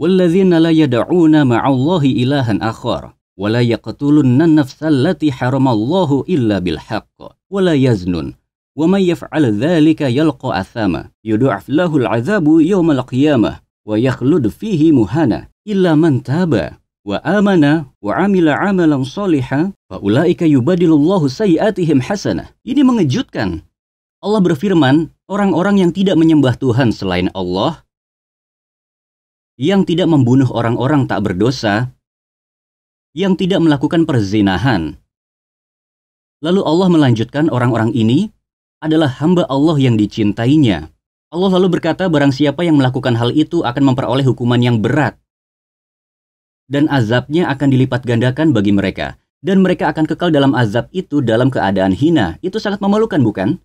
وَالَّذِينَ لَا يَدَعُونَ مَعَ اللَّهِ إِلَهًا أَخَرَ وَلَا يَقْتُلُنَّ النَّفْسَ الَّتِي حَرَمَ اللَّهُ إِلَّا بِالْحَقِّ وَلَا يَزْنُونَ وَمَنْ يَفْعَلْ ذَلِكَ يَلْقَى أَثَامًا يُضَاعَفْ لَهُ الْعَذَابُ يَوْمَ الْقِيَامَةِ وَيَخْلُدْ فِيهِ مُهَانًا إِلَّا مَنْ تَابَ وَآمَنَ وَعَمِلَ عَمَلًا صَالِحًا فَأُولَئِكَ يُبَدِّلُ اللَّهُ سَيِّئَاتِهِمْ حَسَنَةً Ini mengejutkan. Allah berfirman, orang-orang yang tidak menyembah Tuhan selain Allah yang tidak membunuh orang-orang tak berdosa, yang tidak melakukan perzinahan. Lalu Allah melanjutkan orang-orang ini adalah hamba Allah yang dicintainya. Allah lalu berkata barang siapa yang melakukan hal itu akan memperoleh hukuman yang berat. Dan azabnya akan dilipat gandakan bagi mereka. Dan mereka akan kekal dalam azab itu dalam keadaan hina. Itu sangat memalukan bukan?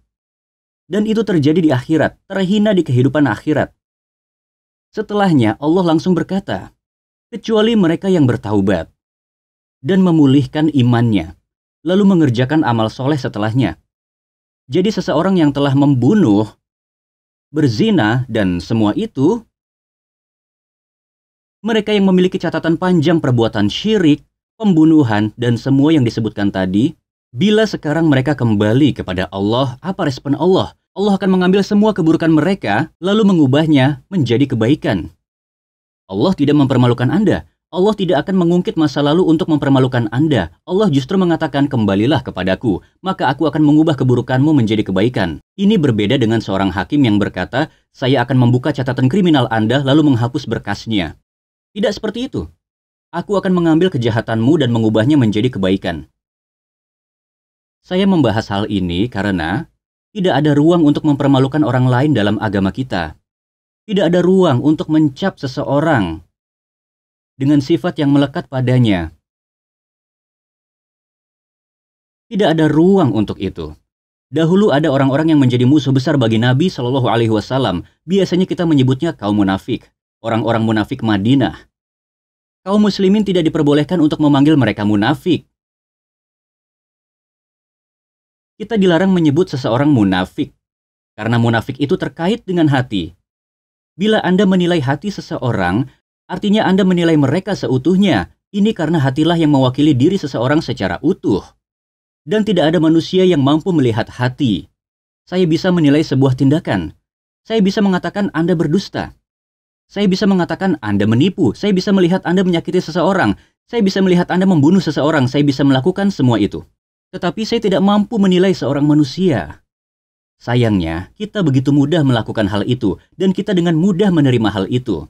Dan itu terjadi di akhirat, terhina di kehidupan akhirat. Setelahnya Allah langsung berkata, kecuali mereka yang bertaubat dan memulihkan imannya, lalu mengerjakan amal soleh setelahnya. Jadi seseorang yang telah membunuh, berzina, dan semua itu, mereka yang memiliki catatan panjang perbuatan syirik, pembunuhan, dan semua yang disebutkan tadi, bila sekarang mereka kembali kepada Allah, apa respon Allah? Allah akan mengambil semua keburukan mereka, lalu mengubahnya menjadi kebaikan. Allah tidak mempermalukan Anda. Allah tidak akan mengungkit masa lalu untuk mempermalukan Anda. Allah justru mengatakan, "Kembalilah kepadaku, maka aku akan mengubah keburukanmu menjadi kebaikan." Ini berbeda dengan seorang hakim yang berkata, "Saya akan membuka catatan kriminal Anda, lalu menghapus berkasnya." Tidak seperti itu. Aku akan mengambil kejahatanmu dan mengubahnya menjadi kebaikan. Saya membahas hal ini karena tidak ada ruang untuk mempermalukan orang lain dalam agama kita. Tidak ada ruang untuk mencap seseorang dengan sifat yang melekat padanya. Tidak ada ruang untuk itu. Dahulu ada orang-orang yang menjadi musuh besar bagi Nabi Shallallahu Alaihi Wasallam. Biasanya kita menyebutnya kaum munafik, orang-orang munafik Madinah. Kaum muslimin tidak diperbolehkan untuk memanggil mereka munafik kita dilarang menyebut seseorang munafik, karena munafik itu terkait dengan hati. Bila Anda menilai hati seseorang, artinya Anda menilai mereka seutuhnya. Ini karena hatilah yang mewakili diri seseorang secara utuh. Dan tidak ada manusia yang mampu melihat hati. Saya bisa menilai sebuah tindakan. Saya bisa mengatakan Anda berdusta. Saya bisa mengatakan Anda menipu. Saya bisa melihat Anda menyakiti seseorang. Saya bisa melihat Anda membunuh seseorang. Saya bisa melakukan semua itu. Tetapi saya tidak mampu menilai seorang manusia. Sayangnya, kita begitu mudah melakukan hal itu, dan kita dengan mudah menerima hal itu.